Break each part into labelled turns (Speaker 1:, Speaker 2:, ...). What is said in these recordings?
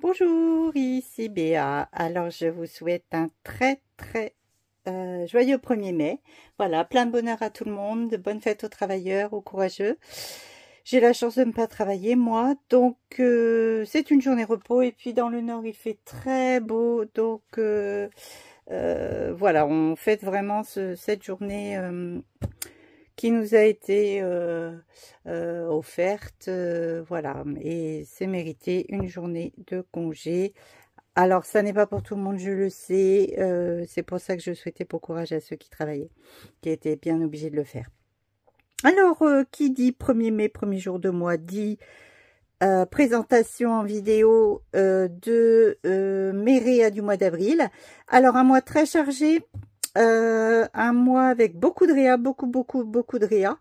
Speaker 1: Bonjour, ici Béa. Alors, je vous souhaite un très, très euh, joyeux 1er mai. Voilà, plein de bonheur à tout le monde, de bonnes fêtes aux travailleurs, aux courageux. J'ai la chance de ne pas travailler, moi, donc euh, c'est une journée repos. Et puis, dans le Nord, il fait très beau, donc euh, voilà, on fête vraiment ce, cette journée qui nous a été euh, euh, offerte. Euh, voilà, et c'est mérité une journée de congé. Alors, ça n'est pas pour tout le monde, je le sais. c'est pour ça que je souhaitais pour courage à ceux qui travaillaient, qui étaient bien obligés de le faire. Alors, qui dit 1er mai, premier jour de mois, dit présentation en vidéo de euh, Méréa du mois d'avril. Alors un mois très chargé euh, un mois avec beaucoup de Ria, beaucoup, beaucoup, beaucoup de Ria.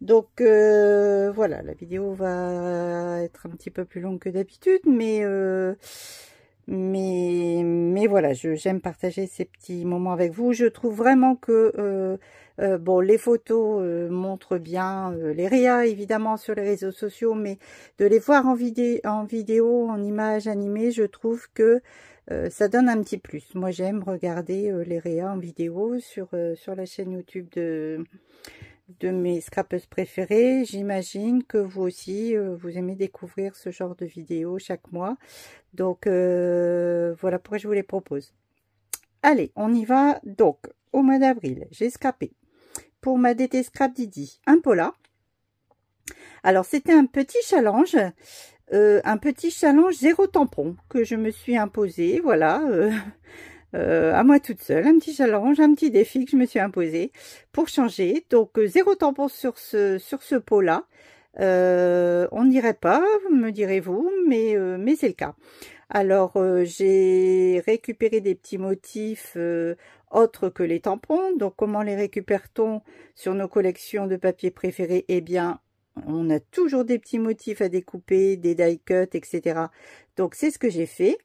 Speaker 1: Donc euh, voilà, la vidéo va être un petit peu plus longue que d'habitude, mais, euh, mais mais voilà, j'aime partager ces petits moments avec vous. Je trouve vraiment que euh, bon, les photos euh, montrent bien euh, les RIA, évidemment, sur les réseaux sociaux, mais de les voir en, vidéo, en images animées, je trouve que ça donne un petit plus. Moi, j'aime regarder les RIA en vidéo sur, sur la chaîne YouTube de, de mes scrappeuses préférées. J'imagine que vous aussi, vous aimez découvrir ce genre de vidéos chaque mois. Donc, voilà pourquoi je vous les propose. Allez, on y va. Donc, au mois d'avril, j'ai scrappé pour ma DT Scrap Didi, un pot là. Alors c'était un petit challenge, euh, un petit challenge zéro tampon que je me suis imposé, voilà, euh, euh, à moi toute seule, un petit challenge, un petit défi que je me suis imposé pour changer. Donc zéro tampon sur ce sur ce pot là. on n'irait pas, me direz-vous, mais mais c'est le cas. Alors j'ai récupéré des petits motifs autre que les tampons. Donc comment les récupère-t-on sur nos collections de papiers préférés Eh bien, on a toujours des petits motifs à découper, des die cuts, etc. Donc c'est ce que j'ai fait.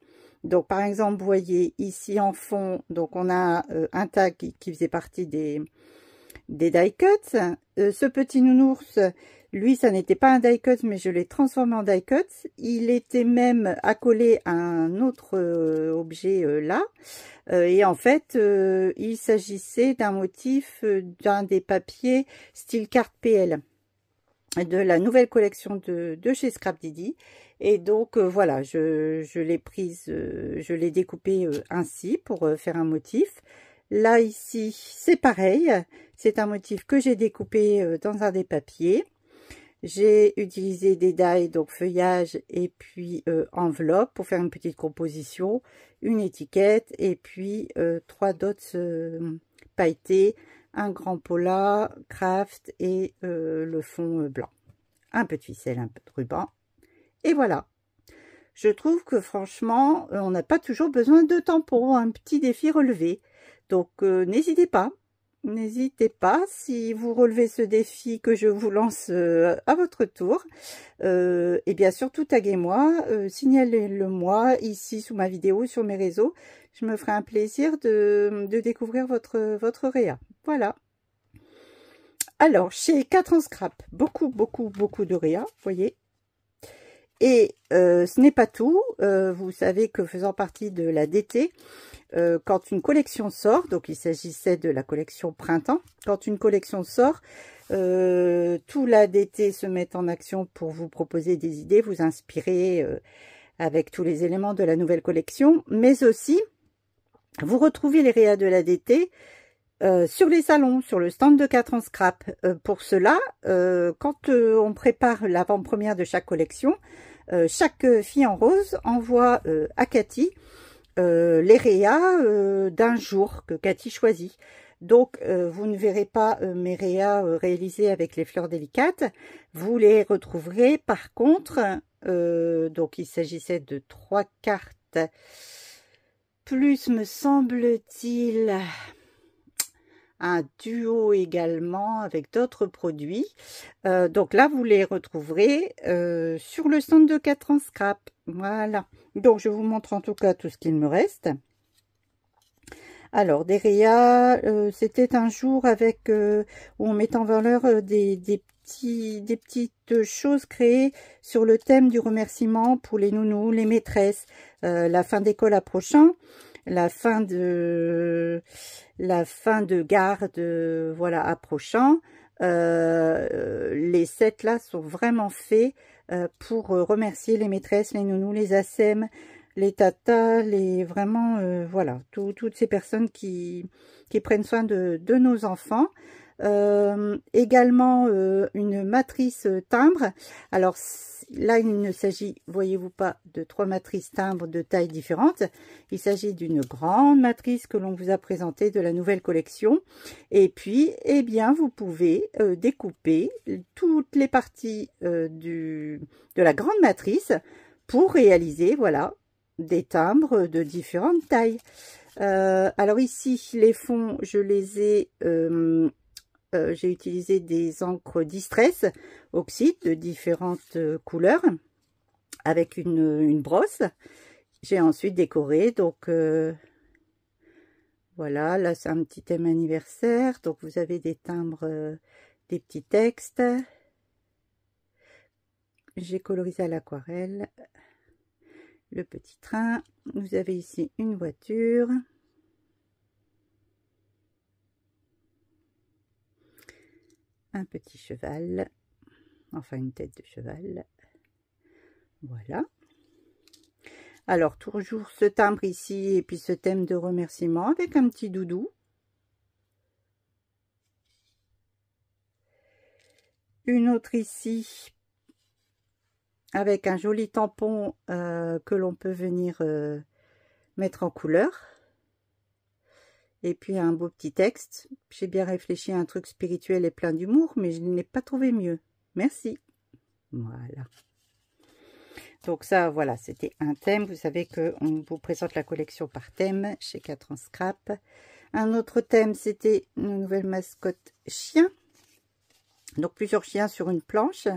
Speaker 1: Donc par exemple, vous voyez ici en fond, donc on a euh, un tag qui, faisait partie des, des die cuts. Euh, ce petit nounours lui, ça n'était pas un die cut, mais je l'ai transformé en die cut. Il était même accolé à un autre euh, objet euh, là. Euh, et en fait, il s'agissait d'un motif d'un des papiers style carte PL de la nouvelle collection de, chez Scrap Didi. Et donc voilà, je, je l'ai prise, je l'ai découpé ainsi pour faire un motif. Là ici, c'est pareil. C'est un motif que j'ai découpé dans un des papiers. J'ai utilisé des dailles, donc feuillage et puis euh, enveloppe pour faire une petite composition, une étiquette et puis euh, trois dots euh, pailletés, un grand pola, craft et le fond blanc. Un peu de ficelle, un peu de ruban. Et voilà. Je trouve que franchement, on n'a pas toujours besoin de temps pour un petit défi relevé. Donc n'hésitez pas, N'hésitez pas, si vous relevez ce défi que je vous lance euh, à votre tour, euh, et bien surtout taguez-moi, euh, signalez-le-moi ici sous ma vidéo, sur mes réseaux. Je me ferai un plaisir de, découvrir votre, votre réa. Voilà. Alors, chez 4 ans scrap, beaucoup, beaucoup, beaucoup de réa, voyez. Et euh, ce n'est pas tout. Euh, vous savez que faisant partie de la DT, euh, quand une collection sort, donc il s'agissait de la collection printemps, quand une collection sort, tout la DT se met en action pour vous proposer des idées, vous inspirer avec tous les éléments de la nouvelle collection, mais aussi vous retrouvez les réas de la DT euh, sur les salons, sur le stand de 4 en scrap. Euh, pour cela, euh, quand on prépare l'avant-première de chaque collection, chaque fille en rose envoie à Cathy les réas d'un jour que Cathy choisit. Donc, vous ne verrez pas mes réas réalisées avec les fleurs délicates. Vous les retrouverez par contre. donc, il s'agissait de trois cartes. Plus, me semble-t-il un duo également avec d'autres produits. Euh, donc là, vous les retrouverez euh, sur le centre de 4 ans scrap. Voilà. Donc, je vous montre en tout cas tout ce qu'il me reste. Alors, Deria, euh, c'était un jour avec où on met en valeur des, des des petites choses créées sur le thème du remerciement pour les nounous, les maîtresses, la fin d'école approchant la fin de la fin de garde voilà approchant euh, les sept là sont vraiment faits euh, pour euh, remercier les maîtresses les nounous les asem les tatas les vraiment voilà toutes ces personnes qui qui prennent soin de, de nos enfants euh, également euh, une matrice euh, timbre. Alors là, il ne s'agit, voyez-vous pas, de trois matrices timbres de tailles différentes. Il s'agit d'une grande matrice que l'on vous a présentée de la nouvelle collection. Et puis, eh bien, vous pouvez découper toutes les parties du, de la grande matrice pour réaliser, voilà, des timbres de différentes tailles. alors ici, les fonds, je les ai euh, j'ai utilisé des encres distress oxyde de différentes euh, couleurs avec une, brosse. J'ai ensuite décoré, donc euh, voilà, là c'est un petit thème anniversaire, donc vous avez des timbres, des petits textes. J'ai colorisé à l'aquarelle le petit train. Vous avez ici une voiture. un petit cheval, enfin une tête de cheval. Voilà. Alors, toujours ce timbre ici et puis ce thème de remerciement avec un petit doudou. Une autre ici avec un joli tampon euh, que l'on peut venir euh, mettre en couleur et puis un beau petit texte. J'ai bien réfléchi à un truc spirituel et plein d'humour, mais je n'ai pas trouvé mieux. Merci. Voilà. Donc ça, voilà, c'était un thème. Vous savez qu'on vous présente la collection par thème chez 4 ans scrap. Un autre thème, c'était une nouvelle mascotte chien. Donc plusieurs chiens sur une planche.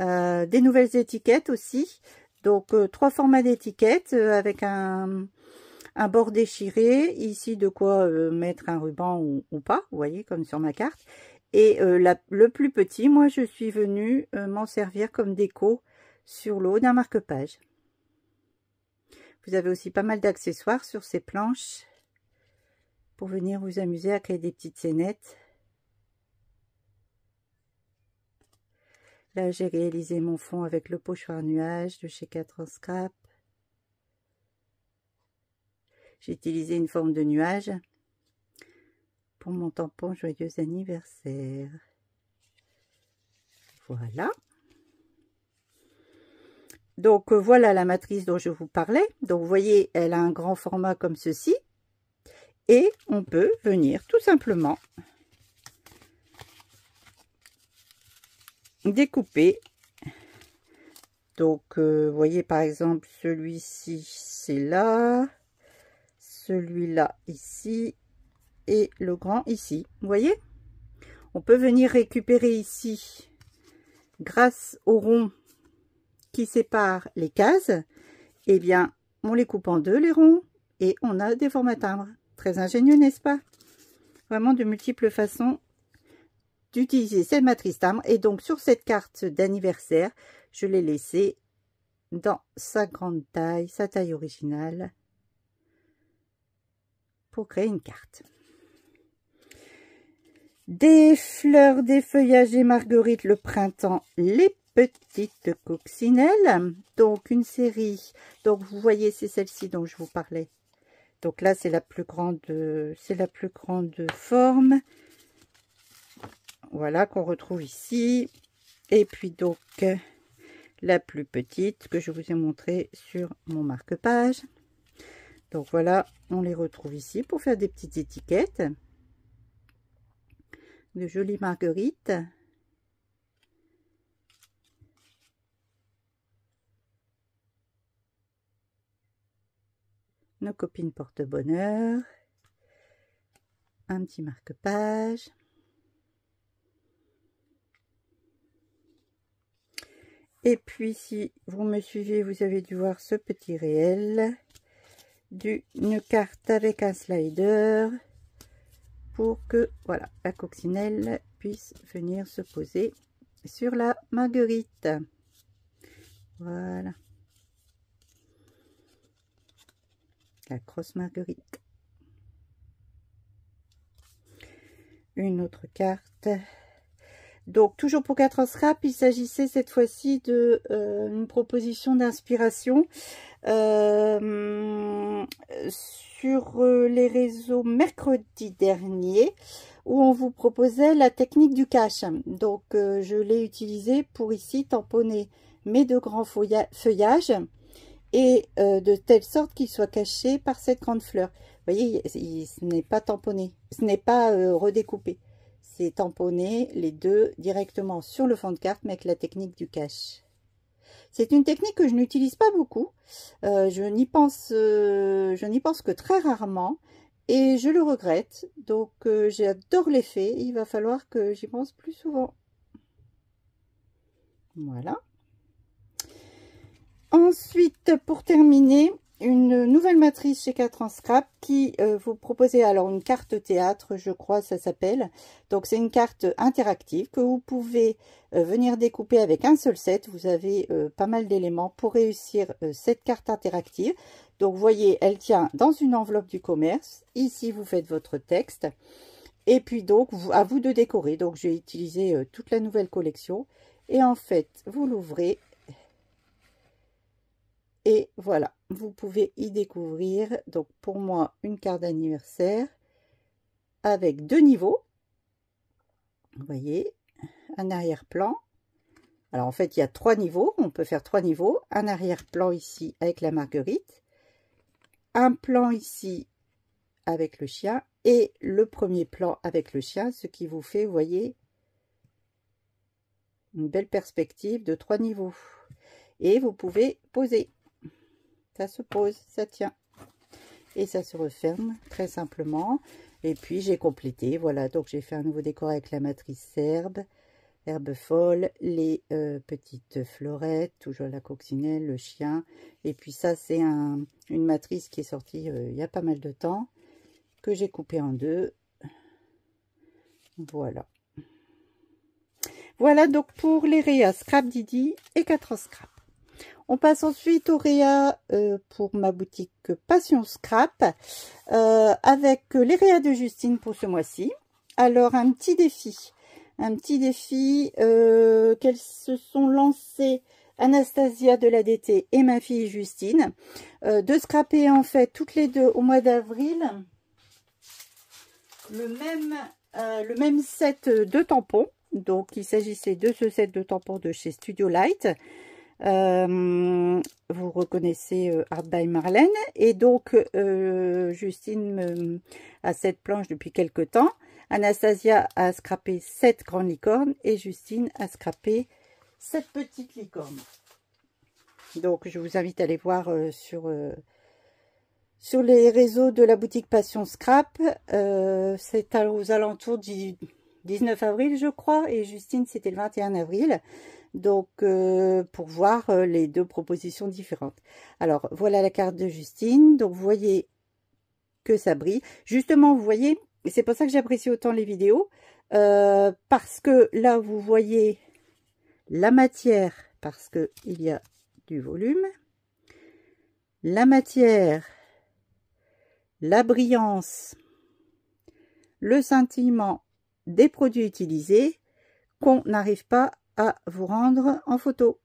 Speaker 1: Euh, des nouvelles étiquettes aussi. Donc euh, trois formats d'étiquettes euh, avec un, un bord déchiré, ici de quoi euh, mettre un ruban ou, pas, vous voyez, comme sur ma carte. Et euh, le plus petit, moi je suis venue euh, m'en servir comme déco sur l'eau d'un marque-page. Vous avez aussi pas mal d'accessoires sur ces planches pour venir vous amuser à créer des petites scénettes. Là, j'ai réalisé mon fond avec le pochoir nuage de chez 4 Scrap. J'ai utilisé une forme de nuage pour mon tampon joyeux anniversaire. Voilà. Donc euh, voilà la matrice dont je vous parlais. Donc vous voyez, elle a un grand format comme ceci. Et on peut venir tout simplement découper. Donc euh, vous voyez par exemple celui-ci, c'est là celui-là ici et le grand ici. Vous voyez On peut venir récupérer ici, grâce au rond qui sépare les cases, eh bien, on les coupe en deux, les ronds, et on a des formats timbres Très ingénieux, n'est-ce pas Vraiment de multiples façons d'utiliser cette matrice timbre. Et donc, sur cette carte d'anniversaire, je l'ai laissée dans sa grande taille, sa taille originale, créer une carte. Des fleurs, des feuillages et marguerites le printemps, les petites coccinelles. Donc une série, donc vous voyez c'est celle-ci dont je vous parlais. Donc là c'est la plus grande, c'est la plus grande forme. Voilà qu'on retrouve ici. Et puis donc la plus petite que je vous ai montrée sur mon marque-page. Donc voilà, on les retrouve ici pour faire des petites étiquettes. De jolies marguerites. Nos copines porte-bonheur. Un petit marque-page. Et puis, si vous me suivez, vous avez dû voir ce petit réel d'une carte avec un slider pour que voilà la coccinelle puisse venir se poser sur la marguerite voilà la crosse marguerite une autre carte donc, toujours pour 4 scrap, il s'agissait cette fois-ci de euh, une proposition d'inspiration euh, sur euh, les réseaux mercredi dernier où on vous proposait la technique du cache. Donc, je l'ai utilisée pour ici tamponner mes deux grands feuillages et de telle sorte qu'ils soient cachés par cette grande fleur. Vous voyez, ce n'est pas tamponné, ce n'est pas redécoupé tamponner les deux directement sur le fond de carte, mais avec la technique du cache. C'est une technique que je n'utilise pas beaucoup. Euh, je n'y pense, euh, je n'y pense que très rarement et je le regrette. Donc euh, j'adore l'effet. Il va falloir que j'y pense plus souvent. Voilà. Ensuite, pour terminer, une nouvelle matrice chez 4 ans scrap qui euh, vous propose alors une carte théâtre, je crois ça s'appelle. Donc c'est une carte interactive que vous pouvez euh, venir découper avec un seul set. Vous avez euh, pas mal d'éléments pour réussir cette carte interactive. Donc vous voyez, elle tient dans une enveloppe du commerce. Ici, vous faites votre texte. Et puis donc, à vous de décorer. Donc j'ai utilisé toute la nouvelle collection. Et en fait, vous l'ouvrez et voilà, vous pouvez y découvrir, donc pour moi, une carte d'anniversaire avec deux niveaux. Vous voyez, un arrière-plan. Alors en fait, il y a trois niveaux, on peut faire trois niveaux. Un arrière-plan ici avec la marguerite, un plan ici avec le chien et le premier plan avec le chien, ce qui vous fait, vous voyez, une belle perspective de trois niveaux. Et vous pouvez poser ça se pose, ça tient. Et ça se referme très simplement. Et puis j'ai complété, voilà, donc j'ai fait un nouveau décor avec la matrice serbe, herbe folle, les euh, petites fleurettes, toujours la coccinelle, le chien. Et puis ça c'est un, une matrice qui est sortie euh, il y a pas mal de temps, que j'ai coupé en deux. Voilà. Voilà donc pour les réas Scrap Didi et 4 scraps. On passe ensuite au Réa euh, pour ma boutique Passion Scrap euh, avec les réas de Justine pour ce mois-ci. Alors un petit défi, un petit défi euh, qu'elles se sont lancées Anastasia de la DT et ma fille Justine de scraper en fait toutes les deux au mois d'avril le même, le même set de tampons. Donc il s'agissait de ce set de tampons de chez Studio Light. Euh, vous reconnaissez euh, Art by Marlène. Et donc, euh, Justine a cette planche depuis quelque temps. Anastasia a scrapé sept grandes licornes et Justine a scrapé sept petites licornes. Donc, je vous invite à aller voir sur, sur les réseaux de la boutique Passion Scrap. C'est aux alentours du 19 avril, je crois, et Justine, c'était le 21 avril donc euh, pour voir euh, les deux propositions différentes. Alors voilà la carte de Justine, donc vous voyez que ça brille. Justement, vous voyez, c'est pour ça que j'apprécie autant les vidéos, euh, parce que là vous voyez la matière, parce que il y a du volume, la matière, la brillance, le scintillement des produits utilisés qu'on n'arrive pas vous rendre en photo.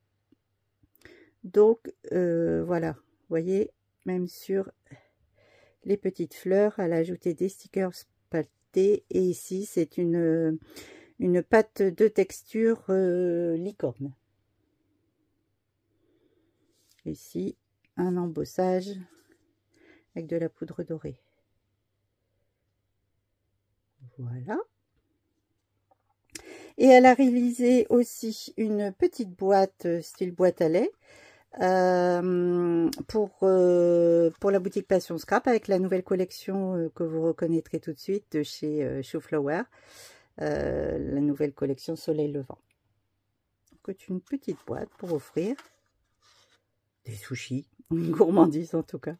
Speaker 1: Donc euh, voilà, voyez, même sur les petites fleurs, elle a ajouté des stickers pâtés et ici c'est une, une pâte de texture euh, licorne. Ici, un embossage avec de la poudre dorée. Voilà. Et elle a réalisé aussi une petite boîte, euh, style boîte à lait, euh, pour, euh, pour la boutique Passion Scrap, avec la nouvelle collection que vous reconnaîtrez tout de suite de chez Shoeflower, la nouvelle collection Soleil Levant. C'est une petite boîte pour offrir des sushis, une gourmandise en tout cas.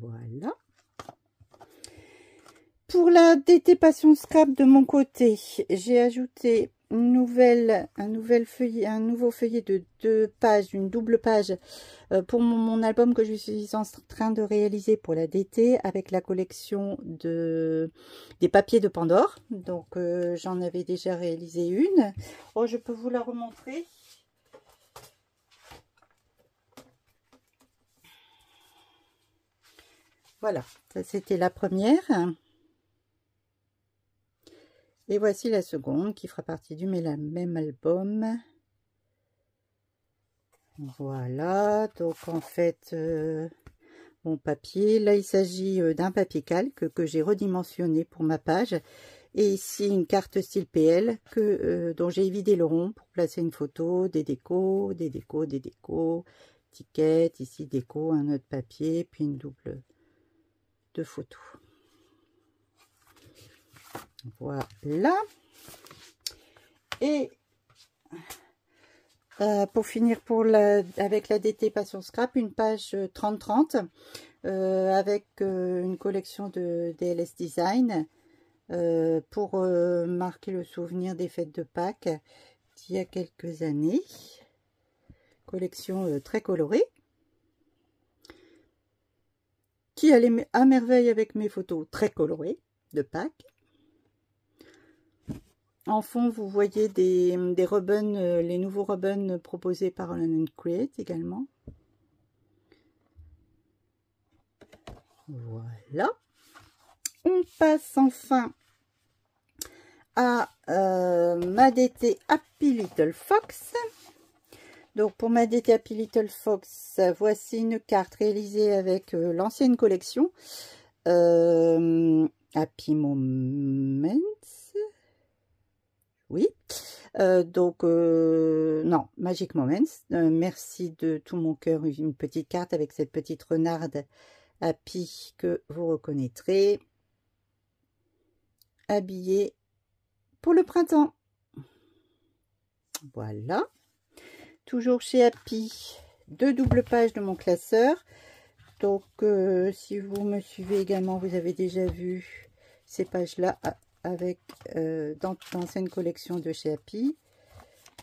Speaker 1: Voilà. Pour la DT Passion Scrap de mon côté, j'ai ajouté un, nouvel un nouveau feuillet de deux pages, une double page euh, pour mon, album que je suis en train de réaliser pour la DT avec la collection de, des papiers de Pandore. Donc euh, j'en avais déjà réalisé une. Oh, je peux vous la remontrer. Voilà, c'était la première. Et voici la seconde qui fera partie du même album. Voilà, donc en fait, euh, mon papier, là il s'agit euh, d'un papier calque que j'ai redimensionné pour ma page. Et ici une carte style PL que, euh, dont j'ai vidé le rond pour placer une photo, des décos, des décos, des décos, étiquettes, ici déco, un autre papier, puis une double de photos. Voilà. Et euh, pour finir pour la, avec la DT Passion Scrap, une page 30-30 euh, euh, avec une collection de DLS Design pour marquer le souvenir des fêtes de Pâques d'il y a quelques années. Collection très colorée qui allait à merveille avec mes photos très colorées de Pâques. En fond, vous voyez des, des euh, les nouveaux rubens proposés par London Create également. Voilà. On passe enfin à euh, ma DT Happy Little Fox. Donc pour ma DT Happy Little Fox, voici une carte réalisée avec euh, l'ancienne collection. Euh, Happy Moments oui. Euh, donc, euh, non, Magic Moments. Euh, merci de tout mon cœur. Une petite carte avec cette petite renarde Happy que vous reconnaîtrez. Habillée pour le printemps. Voilà. Toujours chez Happy, deux doubles pages de mon classeur. Donc, si vous me suivez également, vous avez déjà vu ces pages-là. Ah, avec euh, dans, l'ancienne collection de chez Happy.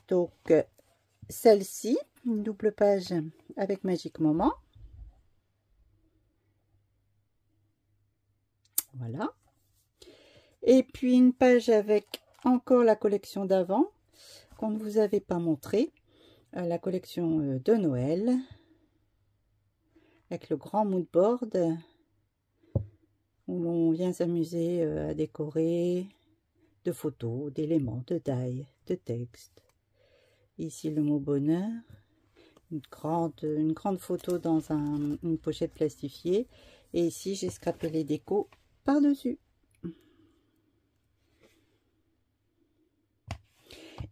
Speaker 1: Donc, euh, celle-ci, une double page avec Magic Moment. Voilà. Et puis une page avec encore la collection d'avant qu'on ne vous avait pas montré. Euh, la collection de Noël avec le grand mood board où l'on vient s'amuser euh, à décorer de photos, d'éléments, de tailles, de textes. Ici le mot bonheur, une grande, une grande photo dans un, une pochette plastifiée. Et ici j'ai scrapé les décos par-dessus.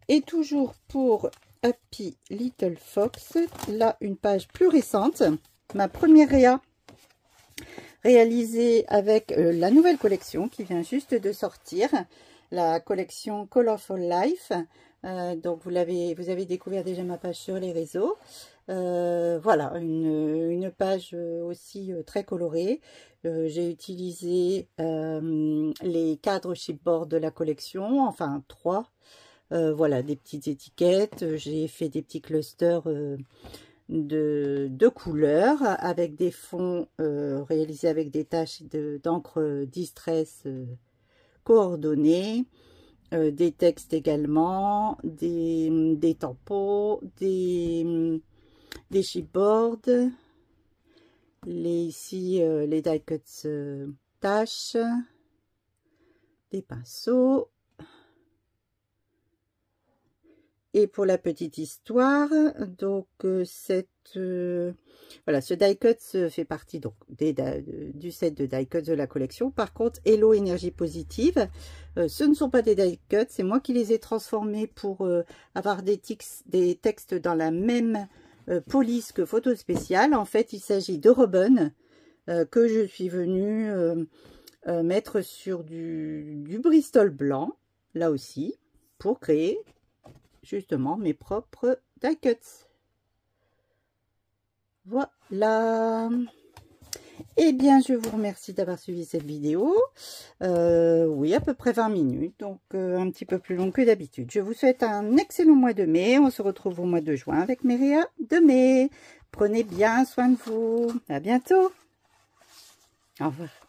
Speaker 1: Et toujours pour Happy Little Fox, là une page plus récente, ma première réa réalisé avec euh, la nouvelle collection qui vient juste de sortir, la collection Colorful Life. Euh, donc vous l'avez, vous avez découvert déjà ma page sur les réseaux. Euh, voilà, une, page aussi très colorée. J'ai utilisé les cadres chipboard de la collection, enfin trois. voilà, des petites étiquettes. J'ai fait des petits clusters de, couleurs avec des fonds euh, réalisés avec des taches d'encre euh, distress euh, coordonnées, des textes également, des, des tampons, des, chipboards, les, ici les die cuts tâches, des pinceaux, Et pour la petite histoire, donc euh, cette euh, voilà, ce die cut euh, fait partie donc des, du set de die cuts de la collection. Par contre, Hello énergie positive, ce ne sont pas des die cuts, c'est moi qui les ai transformés pour avoir des, textes dans la même police que photo spéciale. En fait, il s'agit de Robin que je suis venue mettre sur du, du Bristol blanc, là aussi, pour créer justement mes propres die cuts. Voilà. Eh bien, je vous remercie d'avoir suivi cette vidéo. Euh, oui, à peu près 20 minutes, donc euh, un petit peu plus long que d'habitude. Je vous souhaite un excellent mois de mai. On se retrouve au mois de juin avec Méria de mai. Prenez bien soin de vous. À bientôt. Au revoir.